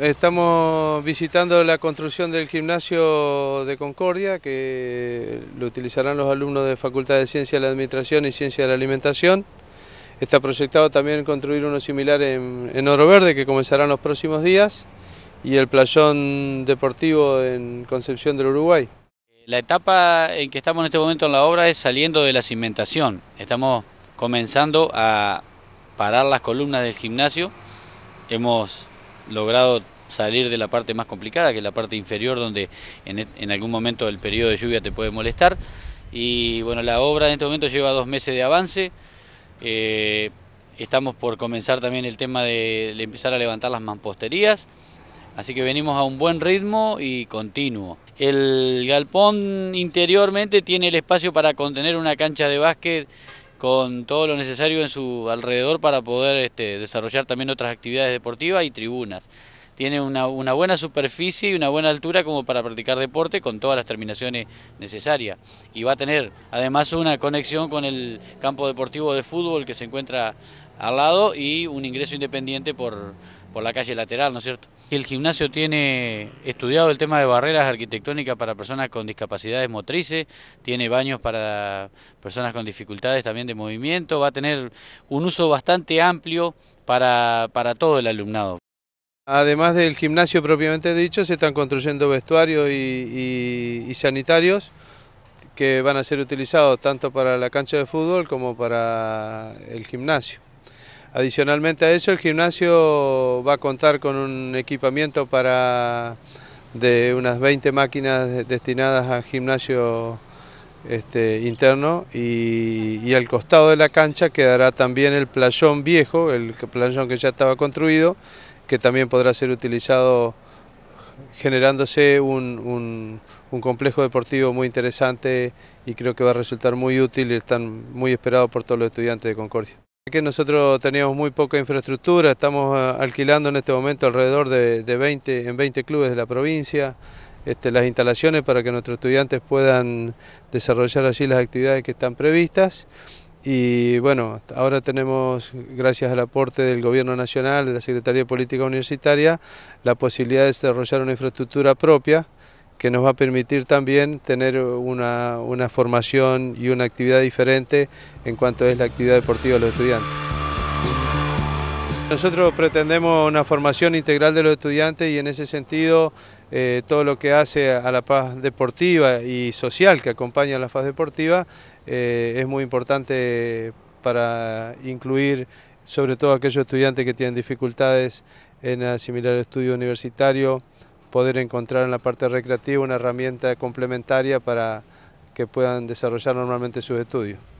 Estamos visitando la construcción del gimnasio de Concordia, que lo utilizarán los alumnos de Facultad de Ciencia de la Administración y Ciencia de la Alimentación. Está proyectado también construir uno similar en, Oro Verde, que comenzará en los próximos días, y el playón deportivo en Concepción del Uruguay. La etapa en que estamos en este momento en la obra es saliendo de la cimentación. Estamos comenzando a parar las columnas del gimnasio. Hemos logrado salir de la parte más complicada, que es la parte inferior, donde e, en, algún momento el periodo de lluvia te puede molestar. Y bueno, la obra en este momento lleva dos meses de avance. Eh, estamos por comenzar también el tema de, de empezar a levantar las mamposterías. Así que venimos a un buen ritmo y continuo. El galpón interiormente tiene el espacio para contener una cancha de básquet con todo lo necesario en su alrededor para poder este, desarrollar también otras actividades deportivas y tribunas tiene una, buena superficie y una buena altura como para practicar deporte con todas las terminaciones necesarias. Y va a tener además una conexión con el campo deportivo de fútbol que se encuentra al lado y un ingreso independiente por, la calle lateral, ¿no es cierto? El gimnasio tiene estudiado el tema de barreras arquitectónicas para personas con discapacidades motrices, tiene baños para personas con dificultades también de movimiento, va a tener un uso bastante amplio para todo el alumnado. Además del gimnasio propiamente dicho, se están construyendo vestuarios y, sanitarios que van a ser utilizados tanto para la cancha de fútbol como para el gimnasio. Adicionalmente a eso, el gimnasio va a contar con un equipamiento para de unas 20 máquinas destinadas al gimnasio este, interno y, y al costado de la cancha quedará también el playón viejo, el playón que ya estaba construido, que también podrá ser utilizado generándose un, complejo deportivo muy interesante y creo que va a resultar muy útil y están muy esperados por todos los estudiantes de Concordia. que nosotros teníamos muy poca infraestructura, estamos eh, alquilando en este momento alrededor de, 20, en 20 clubes de la provincia, este, las instalaciones para que nuestros estudiantes puedan desarrollar allí las actividades que están previstas y bueno, ahora tenemos, gracias al aporte del Gobierno Nacional, de la Secretaría de Política Universitaria, la posibilidad de desarrollar una infraestructura propia que nos va a permitir también tener una, una formación y una actividad diferente en cuanto es la actividad deportiva de los estudiantes. Nosotros pretendemos una formación integral de los estudiantes y en ese sentido eh, todo lo que hace a la paz deportiva y social que acompaña a la paz deportiva eh, es muy importante para incluir sobre todo aquellos estudiantes que tienen dificultades en asimilar el estudio universitario, poder encontrar en la parte recreativa una herramienta complementaria para que puedan desarrollar normalmente sus estudios.